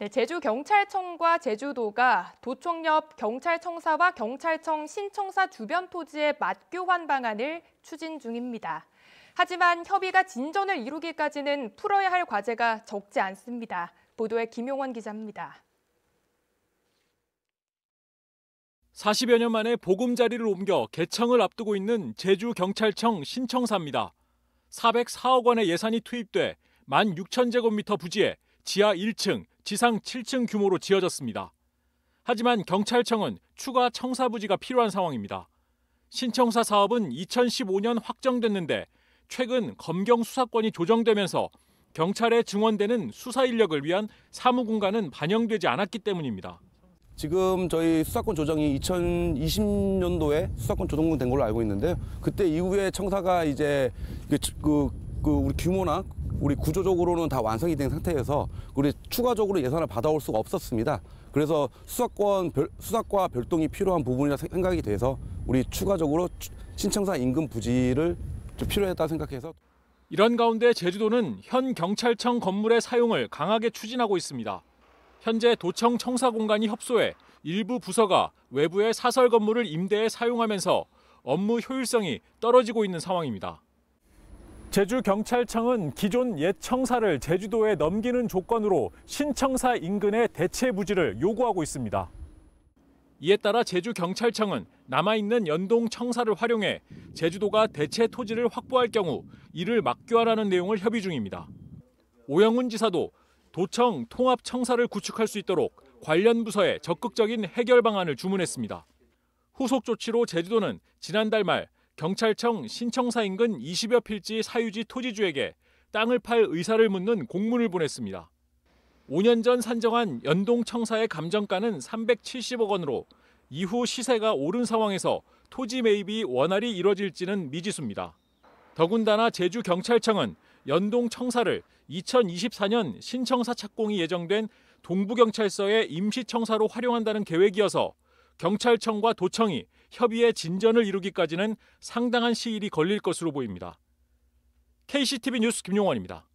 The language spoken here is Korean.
네, 제주경찰청과 제주도가 도청 옆 경찰청사와 경찰청 신청사 주변 토지의 맞교환 방안을 추진 중입니다. 하지만 협의가 진전을 이루기까지는 풀어야 할 과제가 적지 않습니다. 보도에 김용원 기자입니다. 40여 년 만에 보금자리를 옮겨 개청을 앞두고 있는 제주경찰청 신청사입니다. 404억 원의 예산이 투입돼 1 6 0 0 0 제곱미터 부지에 지하 1층, 지상 7층 규모로 지어졌습니다. 하지만 경찰청은 추가 청사 부지가 필요한 상황입니다. 신청사 사업은 2015년 확정됐는데 최근 검경 수사권이 조정되면서 경찰에 증원되는 수사 인력을 위한 사무 공간은 반영되지 않았기 때문입니다. 지금 저희 수사권 조정이 2020년도에 수사권 조정된 걸로 알고 있는데요. 그때 이후에 청사가 이제 그, 그, 그 우리 규모나 우리 구조적으로는 다 완성이 된 상태에서 우리 추가적으로 예산을 받아올 수가 없었습니다. 그래서 수사권 별, 수사과 별동이 필요한 부분이라 생각이 돼서 우리 추가적으로 신청사 임금 부지를 좀 필요했다 생각해서 이런 가운데 제주도는 현 경찰청 건물의 사용을 강하게 추진하고 있습니다. 현재 도청 청사 공간이 협소해 일부 부서가 외부의 사설 건물을 임대해 사용하면서 업무 효율성이 떨어지고 있는 상황입니다. 제주경찰청은 기존 옛청사를 제주도에 넘기는 조건으로 신청사 인근의 대체 부지를 요구하고 있습니다. 이에 따라 제주경찰청은 남아있는 연동청사를 활용해 제주도가 대체 토지를 확보할 경우 이를 막교하라는 내용을 협의 중입니다. 오영훈 지사도 도청 통합청사를 구축할 수 있도록 관련 부서에 적극적인 해결 방안을 주문했습니다. 후속 조치로 제주도는 지난달 말 경찰청 신청사 인근 20여 필지 사유지 토지주에게 땅을 팔 의사를 묻는 공문을 보냈습니다. 5년 전 산정한 연동청사의 감정가는 370억 원으로 이후 시세가 오른 상황에서 토지 매입이 원활히 이뤄질지는 미지수입니다. 더군다나 제주경찰청은 연동청사를 2024년 신청사 착공이 예정된 동부경찰서의 임시청사로 활용한다는 계획이어서 경찰청과 도청이 협의의 진전을 이루기까지는 상당한 시일이 걸릴 것으로 보입니다. KCTV 뉴스 김용원입니다.